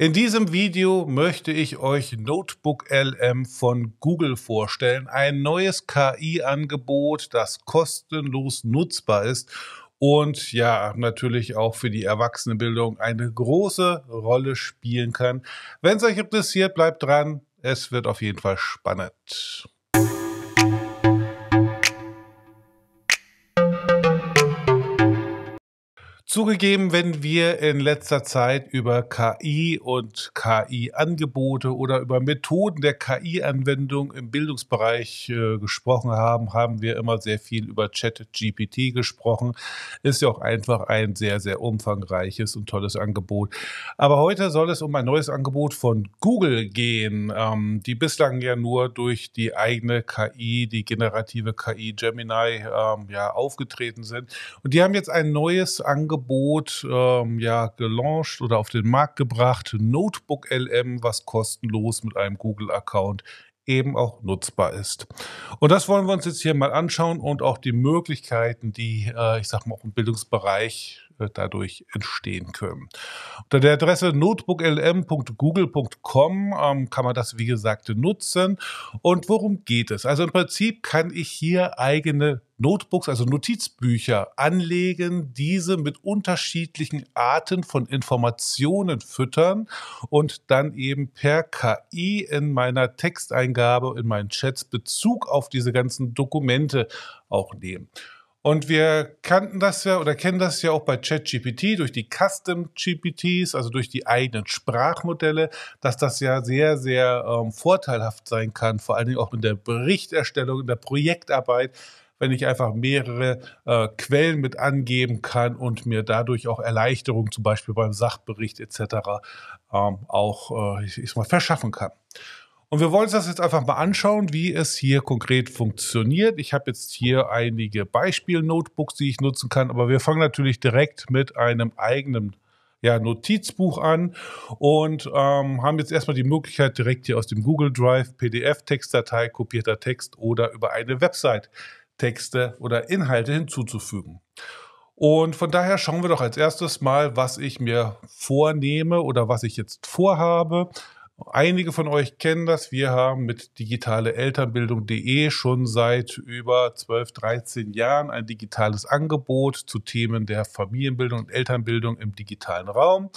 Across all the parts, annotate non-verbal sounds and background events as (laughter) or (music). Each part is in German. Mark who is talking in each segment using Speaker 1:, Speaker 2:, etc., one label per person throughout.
Speaker 1: In diesem Video möchte ich euch Notebook LM von Google vorstellen. Ein neues KI-Angebot, das kostenlos nutzbar ist und ja, natürlich auch für die Erwachsenenbildung eine große Rolle spielen kann. Wenn es euch interessiert, bleibt dran. Es wird auf jeden Fall spannend. Zugegeben, wenn wir in letzter Zeit über KI und KI-Angebote oder über Methoden der KI-Anwendung im Bildungsbereich äh, gesprochen haben, haben wir immer sehr viel über ChatGPT gesprochen. Ist ja auch einfach ein sehr, sehr umfangreiches und tolles Angebot. Aber heute soll es um ein neues Angebot von Google gehen, ähm, die bislang ja nur durch die eigene KI, die generative KI Gemini, ähm, ja, aufgetreten sind. Und die haben jetzt ein neues Angebot Angebot ähm, ja gelauncht oder auf den Markt gebracht. Notebook LM, was kostenlos mit einem Google-Account eben auch nutzbar ist. Und das wollen wir uns jetzt hier mal anschauen und auch die Möglichkeiten, die, äh, ich sag mal, auch im Bildungsbereich dadurch entstehen können. Unter der Adresse notebooklm.google.com ähm, kann man das, wie gesagt, nutzen. Und worum geht es? Also im Prinzip kann ich hier eigene Notebooks, also Notizbücher anlegen, diese mit unterschiedlichen Arten von Informationen füttern und dann eben per KI in meiner Texteingabe, in meinen Chats Bezug auf diese ganzen Dokumente auch nehmen. Und wir kannten das ja oder kennen das ja auch bei ChatGPT durch die Custom GPTs, also durch die eigenen Sprachmodelle, dass das ja sehr, sehr ähm, vorteilhaft sein kann, vor allen Dingen auch in der Berichterstellung, in der Projektarbeit, wenn ich einfach mehrere äh, Quellen mit angeben kann und mir dadurch auch Erleichterung zum Beispiel beim Sachbericht etc. Ähm, auch äh, ich, ich mal verschaffen kann. Und wir wollen uns das jetzt einfach mal anschauen, wie es hier konkret funktioniert. Ich habe jetzt hier einige Beispiel-Notebooks, die ich nutzen kann, aber wir fangen natürlich direkt mit einem eigenen ja, Notizbuch an und ähm, haben jetzt erstmal die Möglichkeit, direkt hier aus dem Google Drive, PDF-Textdatei, kopierter Text oder über eine Website Texte oder Inhalte hinzuzufügen. Und von daher schauen wir doch als erstes mal, was ich mir vornehme oder was ich jetzt vorhabe. Einige von euch kennen das. Wir haben mit digitaleelternbildung.de schon seit über 12, 13 Jahren ein digitales Angebot zu Themen der Familienbildung und Elternbildung im digitalen Raum.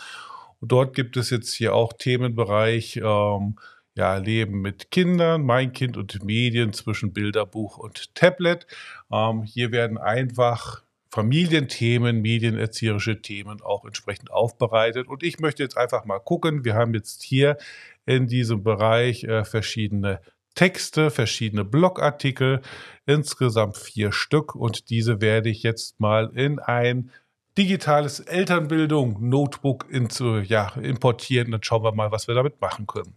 Speaker 1: Und dort gibt es jetzt hier auch Themenbereich ähm, ja, Leben mit Kindern, mein Kind und Medien zwischen Bilderbuch und Tablet. Ähm, hier werden einfach Familienthemen, medienerzieherische Themen auch entsprechend aufbereitet. Und ich möchte jetzt einfach mal gucken, wir haben jetzt hier in diesem Bereich äh, verschiedene Texte, verschiedene Blogartikel, insgesamt vier Stück und diese werde ich jetzt mal in ein digitales Elternbildung-Notebook ja, importieren. Dann schauen wir mal, was wir damit machen können.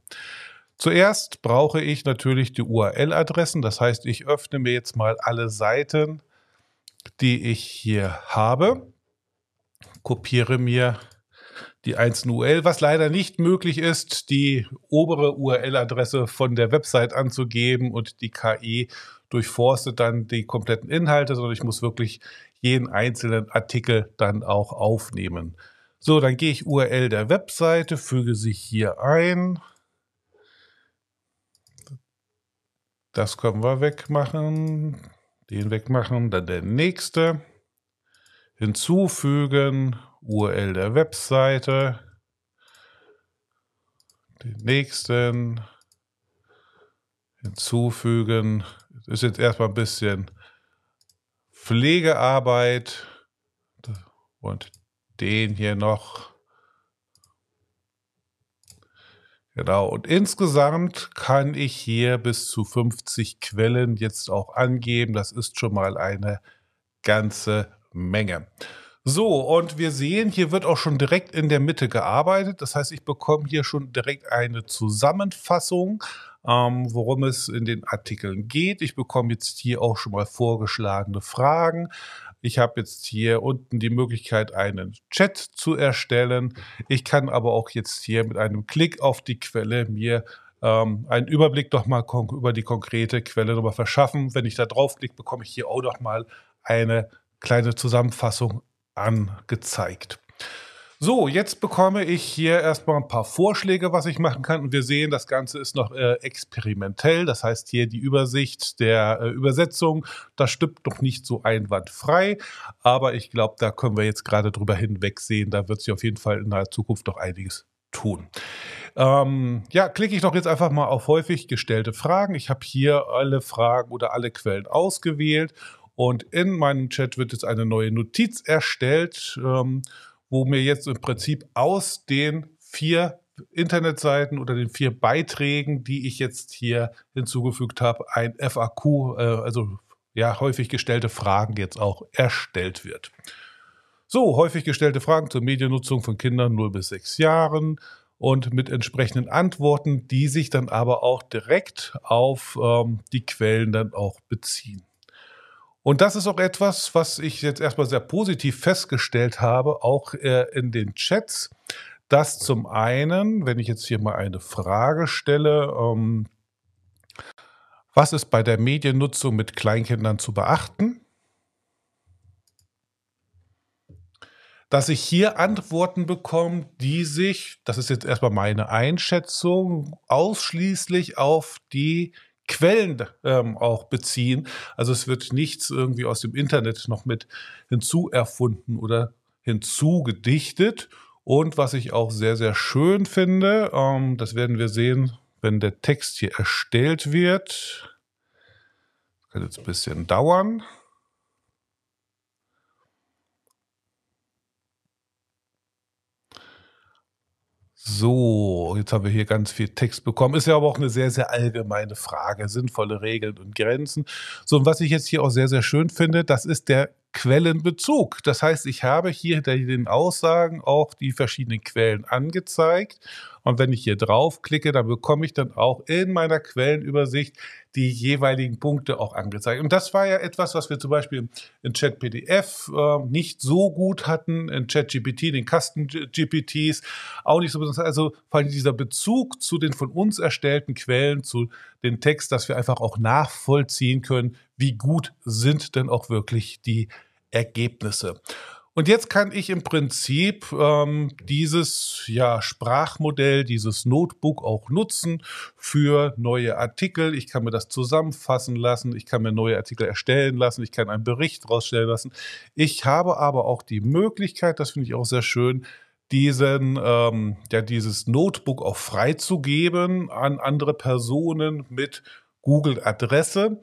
Speaker 1: Zuerst brauche ich natürlich die URL-Adressen, das heißt, ich öffne mir jetzt mal alle Seiten, die ich hier habe, kopiere mir die 1. URL, was leider nicht möglich ist, die obere URL-Adresse von der Website anzugeben und die KI durchforstet dann die kompletten Inhalte, sondern ich muss wirklich jeden einzelnen Artikel dann auch aufnehmen. So, dann gehe ich URL der Webseite, füge sie hier ein. Das können wir wegmachen, den wegmachen, dann der nächste hinzufügen URL der Webseite, den nächsten hinzufügen. Das ist jetzt erstmal ein bisschen Pflegearbeit und den hier noch. Genau, und insgesamt kann ich hier bis zu 50 Quellen jetzt auch angeben. Das ist schon mal eine ganze Menge. So, und wir sehen, hier wird auch schon direkt in der Mitte gearbeitet. Das heißt, ich bekomme hier schon direkt eine Zusammenfassung, ähm, worum es in den Artikeln geht. Ich bekomme jetzt hier auch schon mal vorgeschlagene Fragen. Ich habe jetzt hier unten die Möglichkeit, einen Chat zu erstellen. Ich kann aber auch jetzt hier mit einem Klick auf die Quelle mir ähm, einen Überblick doch mal über die konkrete Quelle nochmal verschaffen. Wenn ich da draufklicke, bekomme ich hier auch nochmal eine kleine Zusammenfassung angezeigt. So, jetzt bekomme ich hier erstmal ein paar Vorschläge, was ich machen kann. Und wir sehen, das Ganze ist noch äh, experimentell. Das heißt hier die Übersicht der äh, Übersetzung, das stimmt noch nicht so einwandfrei. Aber ich glaube, da können wir jetzt gerade drüber hinwegsehen. Da wird sich auf jeden Fall in naher Zukunft noch einiges tun. Ähm, ja, klicke ich doch jetzt einfach mal auf häufig gestellte Fragen. Ich habe hier alle Fragen oder alle Quellen ausgewählt und in meinem Chat wird jetzt eine neue Notiz erstellt, ähm, wo mir jetzt im Prinzip aus den vier Internetseiten oder den vier Beiträgen, die ich jetzt hier hinzugefügt habe, ein FAQ, äh, also ja, häufig gestellte Fragen jetzt auch erstellt wird. So, häufig gestellte Fragen zur Mediennutzung von Kindern 0 bis 6 Jahren und mit entsprechenden Antworten, die sich dann aber auch direkt auf ähm, die Quellen dann auch beziehen. Und das ist auch etwas, was ich jetzt erstmal sehr positiv festgestellt habe, auch äh, in den Chats, dass zum einen, wenn ich jetzt hier mal eine Frage stelle, ähm, was ist bei der Mediennutzung mit Kleinkindern zu beachten? dass ich hier Antworten bekomme, die sich, das ist jetzt erstmal meine Einschätzung, ausschließlich auf die Quellen ähm, auch beziehen. Also es wird nichts irgendwie aus dem Internet noch mit hinzuerfunden oder hinzugedichtet. Und was ich auch sehr, sehr schön finde, ähm, das werden wir sehen, wenn der Text hier erstellt wird. Das kann jetzt ein bisschen dauern. So, jetzt haben wir hier ganz viel Text bekommen. Ist ja aber auch eine sehr, sehr allgemeine Frage. Sinnvolle Regeln und Grenzen. So, und was ich jetzt hier auch sehr, sehr schön finde, das ist der Quellenbezug. Das heißt, ich habe hier hinter den Aussagen auch die verschiedenen Quellen angezeigt und wenn ich hier draufklicke, dann bekomme ich dann auch in meiner Quellenübersicht die jeweiligen Punkte auch angezeigt. Und das war ja etwas, was wir zum Beispiel in Chat-PDF äh, nicht so gut hatten, in Chat-GPT, den Kasten-GPTs auch nicht so besonders. Also vor allem dieser Bezug zu den von uns erstellten Quellen, zu den Text, dass wir einfach auch nachvollziehen können, wie gut sind denn auch wirklich die Ergebnisse. Und jetzt kann ich im Prinzip ähm, dieses ja, Sprachmodell, dieses Notebook auch nutzen für neue Artikel. Ich kann mir das zusammenfassen lassen, ich kann mir neue Artikel erstellen lassen, ich kann einen Bericht rausstellen lassen. Ich habe aber auch die Möglichkeit, das finde ich auch sehr schön, diesen, ähm, ja, dieses Notebook auch freizugeben an andere Personen mit Google-Adresse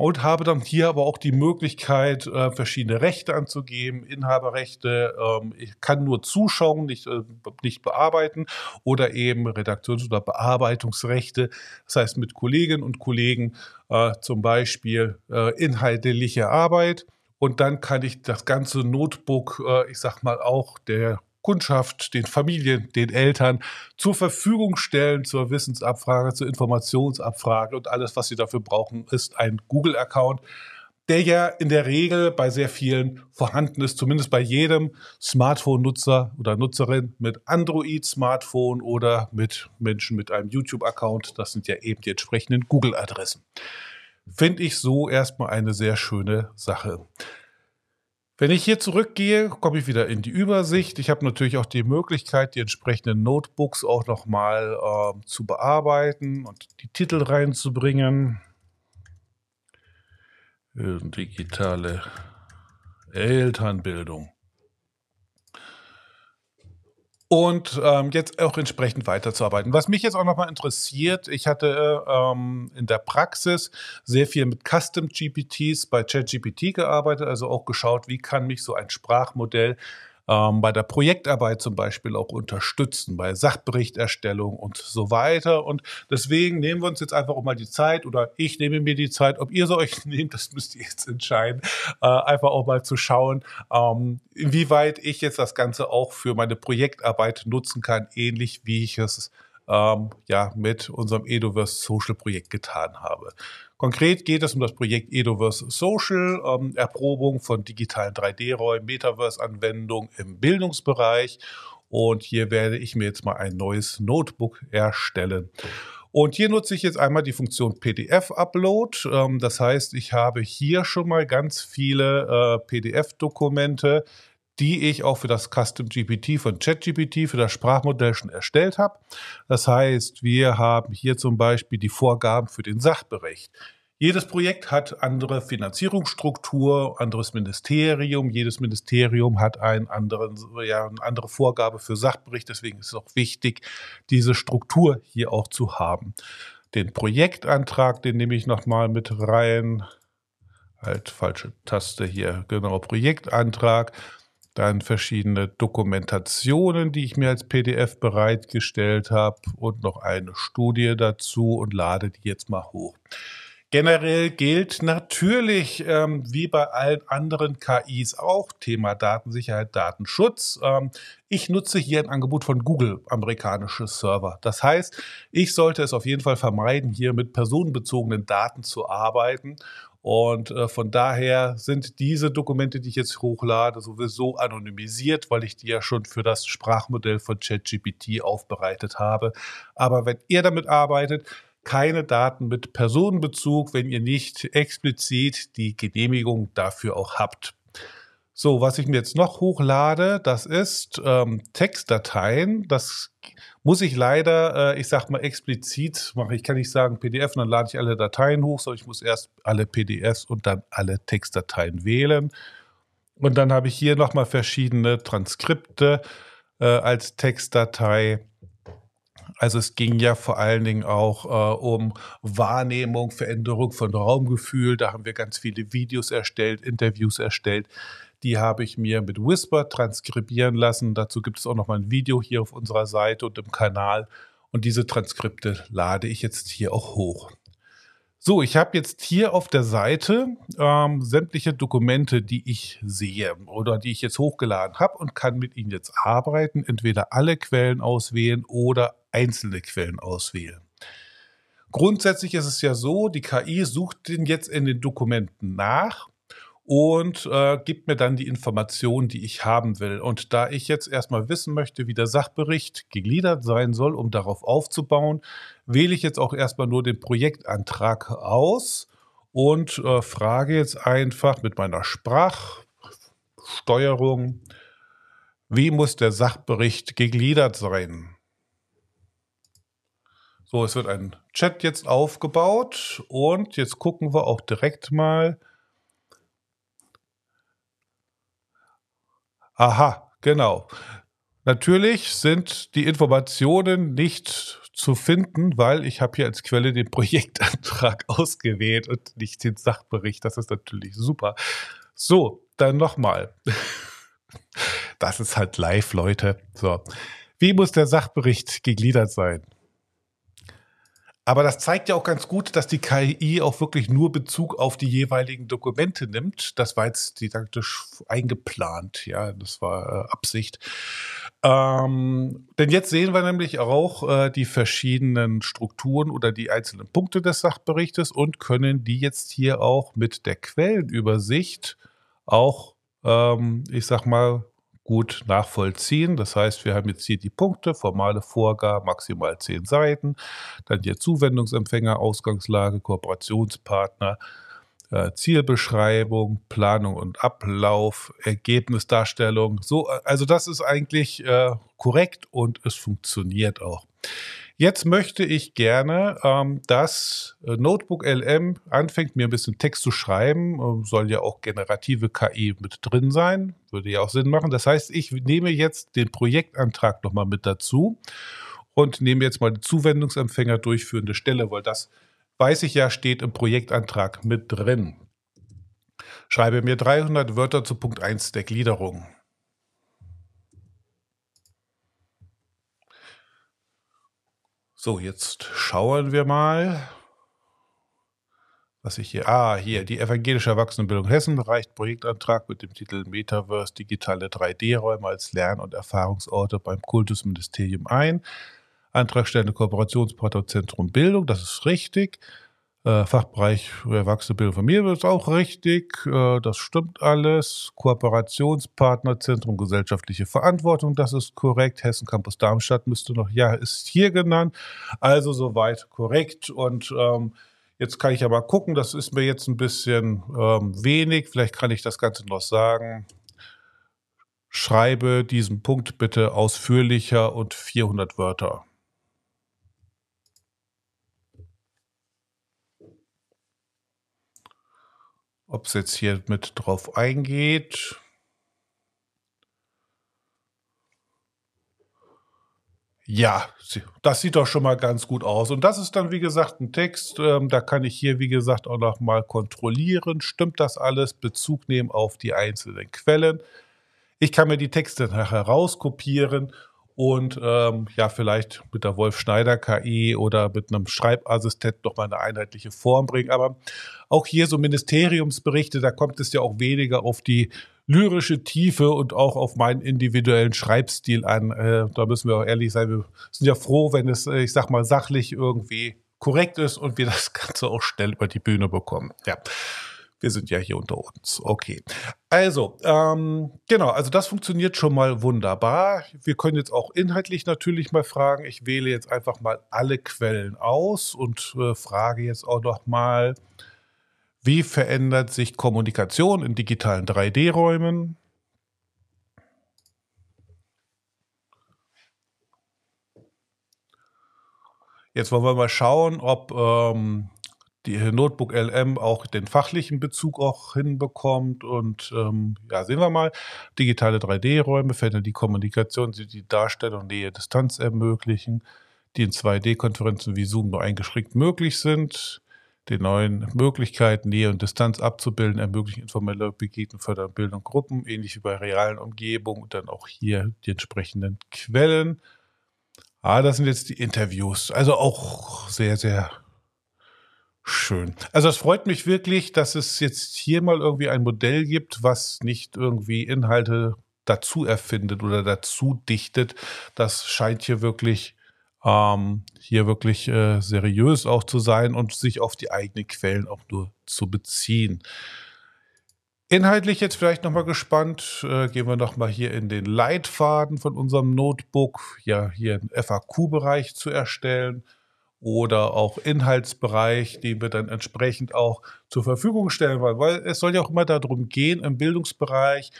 Speaker 1: und habe dann hier aber auch die Möglichkeit, äh, verschiedene Rechte anzugeben, Inhaberrechte. Ähm, ich kann nur zuschauen, nicht, äh, nicht bearbeiten oder eben Redaktions- oder Bearbeitungsrechte. Das heißt, mit Kolleginnen und Kollegen äh, zum Beispiel äh, inhaltliche Arbeit. Und dann kann ich das ganze Notebook, äh, ich sag mal auch der Kundschaft, den Familien, den Eltern zur Verfügung stellen zur Wissensabfrage, zur Informationsabfrage und alles, was sie dafür brauchen, ist ein Google-Account, der ja in der Regel bei sehr vielen vorhanden ist, zumindest bei jedem Smartphone-Nutzer oder Nutzerin mit Android-Smartphone oder mit Menschen mit einem YouTube-Account. Das sind ja eben die entsprechenden Google-Adressen. Finde ich so erstmal eine sehr schöne Sache. Wenn ich hier zurückgehe, komme ich wieder in die Übersicht. Ich habe natürlich auch die Möglichkeit, die entsprechenden Notebooks auch nochmal äh, zu bearbeiten und die Titel reinzubringen. Digitale Elternbildung und ähm, jetzt auch entsprechend weiterzuarbeiten. Was mich jetzt auch nochmal interessiert, ich hatte ähm, in der Praxis sehr viel mit Custom GPTs bei ChatGPT gearbeitet, also auch geschaut, wie kann mich so ein Sprachmodell ähm, bei der Projektarbeit zum Beispiel auch unterstützen, bei Sachberichterstellung und so weiter. Und deswegen nehmen wir uns jetzt einfach auch mal die Zeit oder ich nehme mir die Zeit, ob ihr so euch (laughs) nehmt, das müsst ihr jetzt entscheiden, äh, einfach auch mal zu schauen, ähm, inwieweit ich jetzt das Ganze auch für meine Projektarbeit nutzen kann, ähnlich wie ich es ähm, ja, mit unserem Edoverse Social Projekt getan habe. Konkret geht es um das Projekt Edoverse Social, ähm, Erprobung von digitalen 3D-Räumen, Metaverse-Anwendungen im Bildungsbereich. Und hier werde ich mir jetzt mal ein neues Notebook erstellen. Und hier nutze ich jetzt einmal die Funktion PDF-Upload. Ähm, das heißt, ich habe hier schon mal ganz viele äh, PDF-Dokumente die ich auch für das Custom GPT von ChatGPT für das Sprachmodell schon erstellt habe. Das heißt, wir haben hier zum Beispiel die Vorgaben für den Sachberecht. Jedes Projekt hat andere Finanzierungsstruktur, anderes Ministerium. Jedes Ministerium hat einen anderen, ja, eine andere Vorgabe für Sachbericht. Deswegen ist es auch wichtig, diese Struktur hier auch zu haben. Den Projektantrag, den nehme ich nochmal mit rein. Halt, falsche Taste hier. Genau, Projektantrag dann verschiedene Dokumentationen, die ich mir als PDF bereitgestellt habe und noch eine Studie dazu und lade die jetzt mal hoch. Generell gilt natürlich, ähm, wie bei allen anderen KIs auch, Thema Datensicherheit, Datenschutz. Ähm, ich nutze hier ein Angebot von Google, amerikanische Server. Das heißt, ich sollte es auf jeden Fall vermeiden, hier mit personenbezogenen Daten zu arbeiten und äh, von daher sind diese Dokumente, die ich jetzt hochlade, sowieso anonymisiert, weil ich die ja schon für das Sprachmodell von ChatGPT aufbereitet habe. Aber wenn ihr damit arbeitet, keine Daten mit Personenbezug, wenn ihr nicht explizit die Genehmigung dafür auch habt. So, was ich mir jetzt noch hochlade, das ist ähm, Textdateien. Das muss ich leider, äh, ich sag mal explizit machen. Ich kann nicht sagen PDF und dann lade ich alle Dateien hoch, sondern ich muss erst alle PDFs und dann alle Textdateien wählen. Und dann habe ich hier nochmal verschiedene Transkripte äh, als Textdatei. Also es ging ja vor allen Dingen auch äh, um Wahrnehmung, Veränderung von Raumgefühl. Da haben wir ganz viele Videos erstellt, Interviews erstellt. Die habe ich mir mit Whisper transkribieren lassen. Dazu gibt es auch noch mal ein Video hier auf unserer Seite und im Kanal. Und diese Transkripte lade ich jetzt hier auch hoch. So, ich habe jetzt hier auf der Seite ähm, sämtliche Dokumente, die ich sehe oder die ich jetzt hochgeladen habe und kann mit ihnen jetzt arbeiten. Entweder alle Quellen auswählen oder einzelne Quellen auswählen. Grundsätzlich ist es ja so, die KI sucht den jetzt in den Dokumenten nach und äh, gibt mir dann die Informationen, die ich haben will. Und da ich jetzt erstmal wissen möchte, wie der Sachbericht gegliedert sein soll, um darauf aufzubauen, wähle ich jetzt auch erstmal nur den Projektantrag aus und äh, frage jetzt einfach mit meiner Sprachsteuerung, wie muss der Sachbericht gegliedert sein? So, es wird ein Chat jetzt aufgebaut und jetzt gucken wir auch direkt mal, Aha, genau. Natürlich sind die Informationen nicht zu finden, weil ich habe hier als Quelle den Projektantrag (laughs) ausgewählt und nicht den Sachbericht. Das ist natürlich super. So, dann nochmal. (laughs) Das ist halt live, Leute. So. Wie muss der Sachbericht gegliedert sein? Aber das zeigt ja auch ganz gut, dass die KI auch wirklich nur Bezug auf die jeweiligen Dokumente nimmt. Das war jetzt didaktisch eingeplant, ja, das war äh, Absicht. Ähm, denn jetzt sehen wir nämlich auch äh, die verschiedenen Strukturen oder die einzelnen Punkte des Sachberichtes und können die jetzt hier auch mit der Quellenübersicht auch, ähm, ich sag mal, gut nachvollziehen. Das heißt, wir haben jetzt hier die Punkte, formale Vorgabe, maximal zehn Seiten, dann hier Zuwendungsempfänger, Ausgangslage, Kooperationspartner, äh, Zielbeschreibung, Planung und Ablauf, Ergebnisdarstellung. So, äh, also das ist eigentlich äh, korrekt und es funktioniert auch. Jetzt möchte ich gerne, ähm, dass äh, Notebook LM anfängt, mir ein bisschen Text zu schreiben. Ähm, soll ja auch generative KI mit drin sein. Würde ja auch Sinn machen. Das heißt, ich nehme jetzt den Projektantrag nochmal mit dazu und nehme jetzt mal die Zuwendungsempfänger durchführende Stelle, weil das weiß ich ja, steht im Projektantrag mit drin. Schreibe mir 300 Wörter zu Punkt 1 der Gliederung. So, jetzt schauen wir mal, was ich hier. Ah, hier, die Evangelische Erwachsenenbildung Hessen reicht Projektantrag mit dem Titel Metaverse digitale 3D-Räume als Lern- und Erfahrungsorte beim Kultusministerium ein. Antragstellende Kooperationspartner Zentrum Bildung, das ist richtig äh, Fachbereich Erwachsenenbildung Familie ist auch richtig. Äh, das stimmt alles. Kooperationspartnerzentrum gesellschaftliche Verantwortung, das ist korrekt. Hessen Campus Darmstadt müsste noch, ja, ist hier genannt. Also soweit korrekt. Und ähm, jetzt kann ich ja mal gucken, das ist mir jetzt ein bisschen ähm, wenig. Vielleicht kann ich das Ganze noch sagen. Schreibe diesen Punkt bitte ausführlicher und 400 Wörter. ob es jetzt hier mit drauf eingeht. Ja, das sieht doch schon mal ganz gut aus. Und das ist dann, wie gesagt, ein Text. Ähm, da kann ich hier, wie gesagt, auch nochmal kontrollieren. Stimmt das alles? Bezug nehmen auf die einzelnen Quellen. Ich kann mir die Texte nachher rauskopieren und ähm, ja, vielleicht mit der Wolf Schneider KI oder mit einem Schreibassistenten nochmal eine einheitliche Form bringen. Aber auch hier so Ministeriumsberichte, da kommt es ja auch weniger auf die lyrische Tiefe und auch auf meinen individuellen Schreibstil an. Äh, da müssen wir auch ehrlich sein. Wir sind ja froh, wenn es, äh, ich sag mal, sachlich irgendwie korrekt ist und wir das Ganze auch schnell über die Bühne bekommen. Ja. Wir sind ja hier unter uns. Okay. Also, ähm, genau, also das funktioniert schon mal wunderbar. Wir können jetzt auch inhaltlich natürlich mal fragen. Ich wähle jetzt einfach mal alle Quellen aus und äh, frage jetzt auch noch mal, wie verändert sich Kommunikation in digitalen 3D-Räumen? Jetzt wollen wir mal schauen, ob ähm, die Notebook LM auch den fachlichen Bezug auch hinbekommt. Und ähm, ja, sehen wir mal, digitale 3D-Räume, ferne die Kommunikation, die die Darstellung Nähe Distanz ermöglichen, die in 2D-Konferenzen wie Zoom nur eingeschränkt möglich sind, den neuen Möglichkeiten, Nähe und Distanz abzubilden, ermöglichen informelle Begegnungen, fördern Bildung Gruppen, ähnlich wie bei realen Umgebungen und dann auch hier die entsprechenden Quellen. Ah, das sind jetzt die Interviews. Also auch sehr, sehr Schön. Also es freut mich wirklich, dass es jetzt hier mal irgendwie ein Modell gibt, was nicht irgendwie Inhalte dazu erfindet oder dazu dichtet. Das scheint hier wirklich ähm, hier wirklich äh, seriös auch zu sein und sich auf die eigenen Quellen auch nur zu beziehen. Inhaltlich jetzt vielleicht nochmal gespannt. Äh, gehen wir nochmal hier in den Leitfaden von unserem Notebook, ja, hier einen FAQ-Bereich zu erstellen oder auch Inhaltsbereich, den wir dann entsprechend auch zur Verfügung stellen wollen. Weil es soll ja auch immer darum gehen, im Bildungsbereich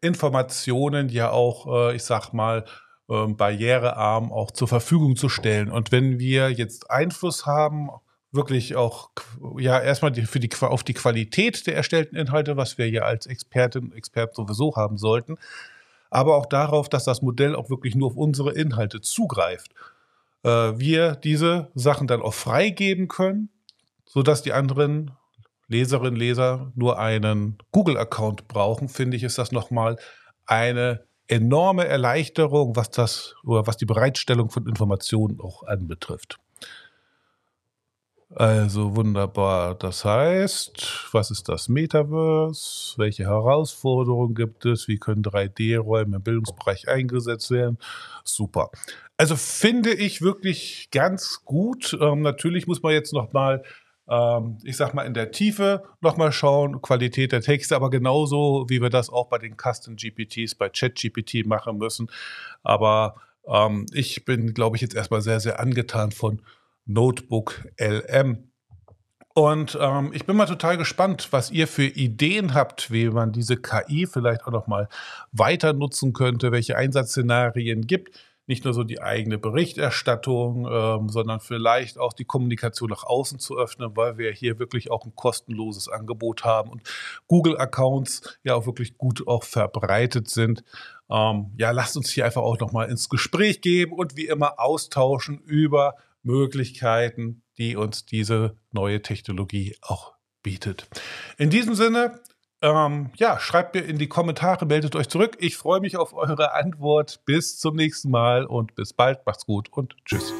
Speaker 1: Informationen ja auch, äh, ich sag mal, ähm, barrierearm auch zur Verfügung zu stellen. Und wenn wir jetzt Einfluss haben, wirklich auch, ja, erstmal die, für die, auf die Qualität der erstellten Inhalte, was wir ja als Expertinnen und Experten sowieso haben sollten, aber auch darauf, dass das Modell auch wirklich nur auf unsere Inhalte zugreift äh, wir diese Sachen dann auch freigeben können, sodass die anderen Leserinnen und Leser nur einen Google-Account brauchen, finde ich, ist das nochmal eine enorme Erleichterung, was das oder was die Bereitstellung von Informationen auch anbetrifft. Also wunderbar. Das heißt, was ist das Metaverse? Welche Herausforderungen gibt es? Wie können 3D-Räume im Bildungsbereich eingesetzt werden? Super. Also finde ich wirklich ganz gut. Ähm, natürlich muss man jetzt nochmal, mal ähm, ich sag mal, in der Tiefe nochmal schauen, Qualität der Texte, aber genauso wie wir das auch bei den Custom GPTs, bei ChatGPT machen müssen. Aber ähm, ich bin, glaube ich, jetzt erstmal sehr, sehr angetan von Notebook LM. Und ähm, ich bin mal total gespannt, was ihr für Ideen habt, wie man diese KI vielleicht auch noch mal weiter nutzen könnte, welche Einsatzszenarien gibt. Nicht nur so die eigene Berichterstattung, ähm, sondern vielleicht auch die Kommunikation nach außen zu öffnen, weil wir hier wirklich auch ein kostenloses Angebot haben und Google-Accounts ja auch wirklich gut auch verbreitet sind. Ähm, ja, lasst uns hier einfach auch noch mal ins Gespräch geben und wie immer austauschen über Möglichkeiten, die uns diese neue Technologie auch bietet. In diesem Sinne, ähm, ja, schreibt mir in die Kommentare, meldet euch zurück. Ich freue mich auf eure Antwort. Bis zum nächsten Mal und bis bald. Macht's gut und tschüss.